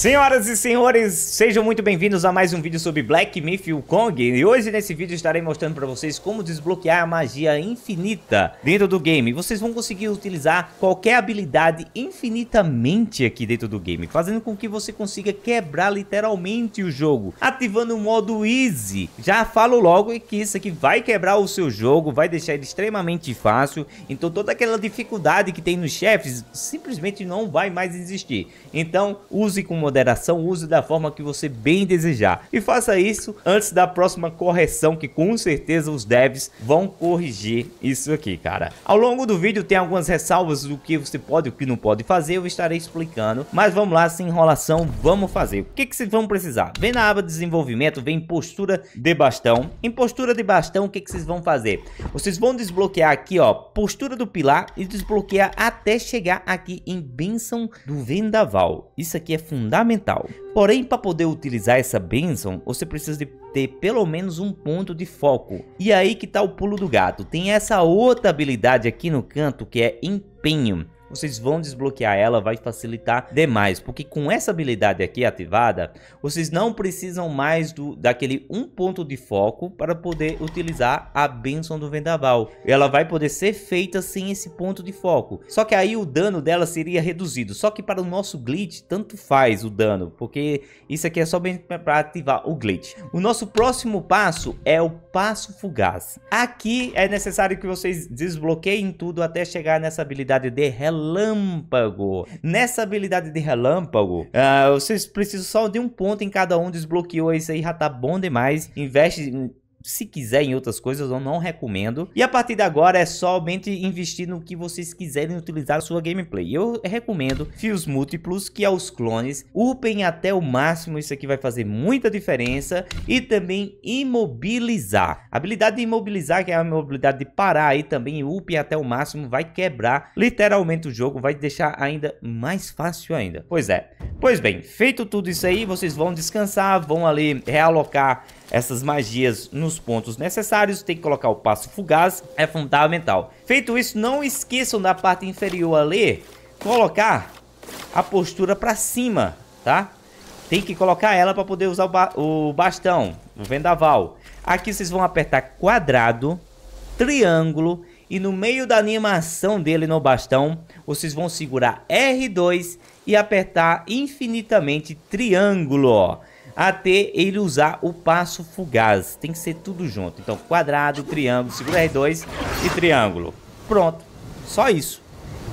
Senhoras e senhores, sejam muito bem-vindos a mais um vídeo sobre Black Myth Wukong E hoje nesse vídeo estarei mostrando para vocês como desbloquear a magia infinita dentro do game Vocês vão conseguir utilizar qualquer habilidade infinitamente aqui dentro do game Fazendo com que você consiga quebrar literalmente o jogo Ativando o modo Easy Já falo logo que isso aqui vai quebrar o seu jogo Vai deixar ele extremamente fácil Então toda aquela dificuldade que tem nos chefes simplesmente não vai mais existir Então use com moderação, use da forma que você bem desejar. E faça isso antes da próxima correção, que com certeza os devs vão corrigir isso aqui, cara. Ao longo do vídeo tem algumas ressalvas do que você pode e o que não pode fazer, eu estarei explicando. Mas vamos lá, sem enrolação, vamos fazer. O que, que vocês vão precisar? Vem na aba desenvolvimento, vem postura de bastão. Em postura de bastão, o que, que vocês vão fazer? Vocês vão desbloquear aqui, ó, postura do pilar e desbloquear até chegar aqui em bênção do vendaval. Isso aqui é fundamental fundamental. Porém, para poder utilizar essa bênção, você precisa de ter pelo menos um ponto de foco. E aí que tá o pulo do gato. Tem essa outra habilidade aqui no canto que é empenho vocês vão desbloquear ela, vai facilitar demais, porque com essa habilidade aqui ativada, vocês não precisam mais do, daquele um ponto de foco para poder utilizar a benção do vendaval. Ela vai poder ser feita sem esse ponto de foco, só que aí o dano dela seria reduzido, só que para o nosso glitch, tanto faz o dano, porque isso aqui é só bem para ativar o glitch. O nosso próximo passo é o passo fugaz. Aqui é necessário que vocês desbloqueiem tudo até chegar nessa habilidade de relógio relâmpago. Nessa habilidade de relâmpago, uh, vocês precisam só de um ponto em cada um, desbloqueou isso aí, já tá bom demais. Investe se quiser em outras coisas, eu não recomendo. E a partir de agora é somente investir no que vocês quiserem utilizar a sua gameplay. Eu recomendo fios múltiplos, que é os clones. Upem até o máximo, isso aqui vai fazer muita diferença. E também imobilizar. A habilidade de imobilizar, que é a habilidade de parar aí também, upem até o máximo, vai quebrar literalmente o jogo, vai deixar ainda mais fácil ainda. Pois é, Pois bem, feito tudo isso aí, vocês vão descansar, vão ali realocar essas magias nos pontos necessários, tem que colocar o passo fugaz, é fundamental. Feito isso, não esqueçam da parte inferior ali, colocar a postura para cima, tá? Tem que colocar ela para poder usar o, ba o bastão, o vendaval. Aqui vocês vão apertar quadrado, triângulo e no meio da animação dele no bastão, vocês vão segurar R2 e apertar infinitamente triângulo, ó, até ele usar o passo fugaz. Tem que ser tudo junto. Então, quadrado, triângulo, segura R2 e triângulo. Pronto. Só isso.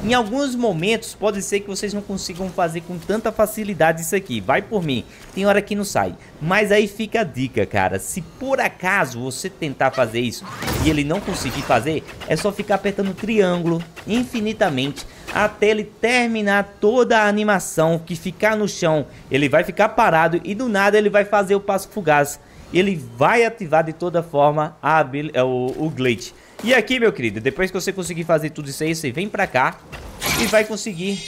Em alguns momentos, pode ser que vocês não consigam fazer com tanta facilidade isso aqui. Vai por mim. Tem hora que não sai. Mas aí fica a dica, cara. Se por acaso você tentar fazer isso e ele não conseguir fazer, é só ficar apertando triângulo infinitamente até ele terminar toda a animação que ficar no chão. Ele vai ficar parado e do nada ele vai fazer o passo fugaz. Ele vai ativar de toda forma a, é, o, o glitch. E aqui, meu querido, depois que você conseguir fazer tudo isso aí, você vem pra cá e vai conseguir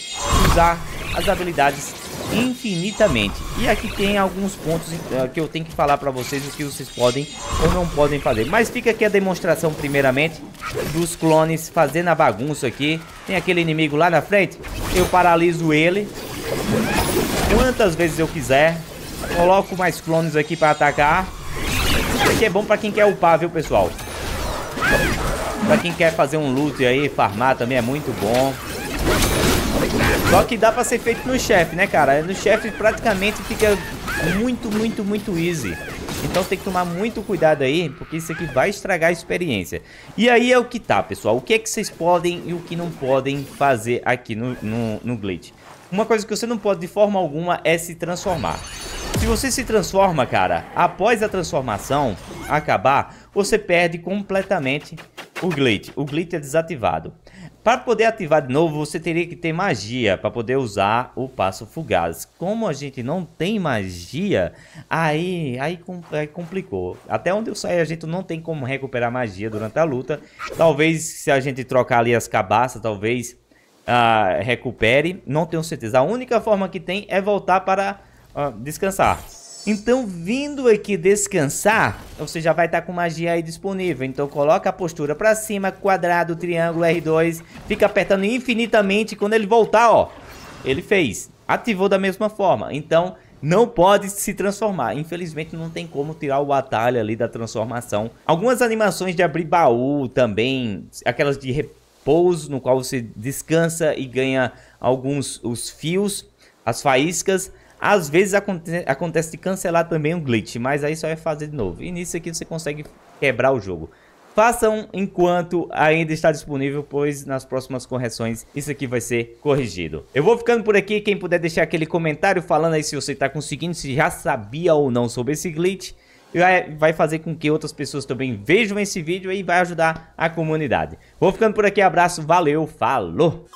usar as habilidades infinitamente. E aqui tem alguns pontos eh, que eu tenho que falar para vocês o que vocês podem ou não podem fazer. Mas fica aqui a demonstração primeiramente dos clones fazendo a bagunça aqui. Tem aquele inimigo lá na frente, eu paraliso ele quantas vezes eu quiser. Coloco mais clones aqui para atacar. Isso aqui é bom para quem quer upar, viu pessoal? Para quem quer fazer um loot aí, farmar também é muito bom. Só que dá pra ser feito no chefe, né, cara? No chefe praticamente fica muito, muito, muito easy. Então tem que tomar muito cuidado aí, porque isso aqui vai estragar a experiência. E aí é o que tá, pessoal. O que é que vocês podem e o que não podem fazer aqui no, no, no Glitch. Uma coisa que você não pode de forma alguma é se transformar. Se você se transforma, cara, após a transformação acabar, você perde completamente o Glitch. O Glitch é desativado. Para poder ativar de novo, você teria que ter magia para poder usar o passo fugaz. Como a gente não tem magia, aí, aí, aí complicou. Até onde eu saí, a gente não tem como recuperar magia durante a luta. Talvez se a gente trocar ali as cabaças, talvez uh, recupere. Não tenho certeza. A única forma que tem é voltar para uh, descansar. Então, vindo aqui descansar, você já vai estar tá com magia aí disponível. Então, coloca a postura pra cima, quadrado, triângulo, R2. Fica apertando infinitamente. Quando ele voltar, ó, ele fez. Ativou da mesma forma. Então, não pode se transformar. Infelizmente não tem como tirar o atalho ali da transformação. Algumas animações de abrir baú também, aquelas de repouso no qual você descansa e ganha alguns os fios, as faíscas, às vezes aconte acontece de cancelar também um glitch, mas aí só é fazer de novo. E nisso aqui você consegue quebrar o jogo. Façam enquanto ainda está disponível, pois nas próximas correções isso aqui vai ser corrigido. Eu vou ficando por aqui, quem puder deixar aquele comentário falando aí se você está conseguindo, se já sabia ou não sobre esse glitch. Vai fazer com que outras pessoas também vejam esse vídeo e vai ajudar a comunidade. Vou ficando por aqui, abraço, valeu, falou!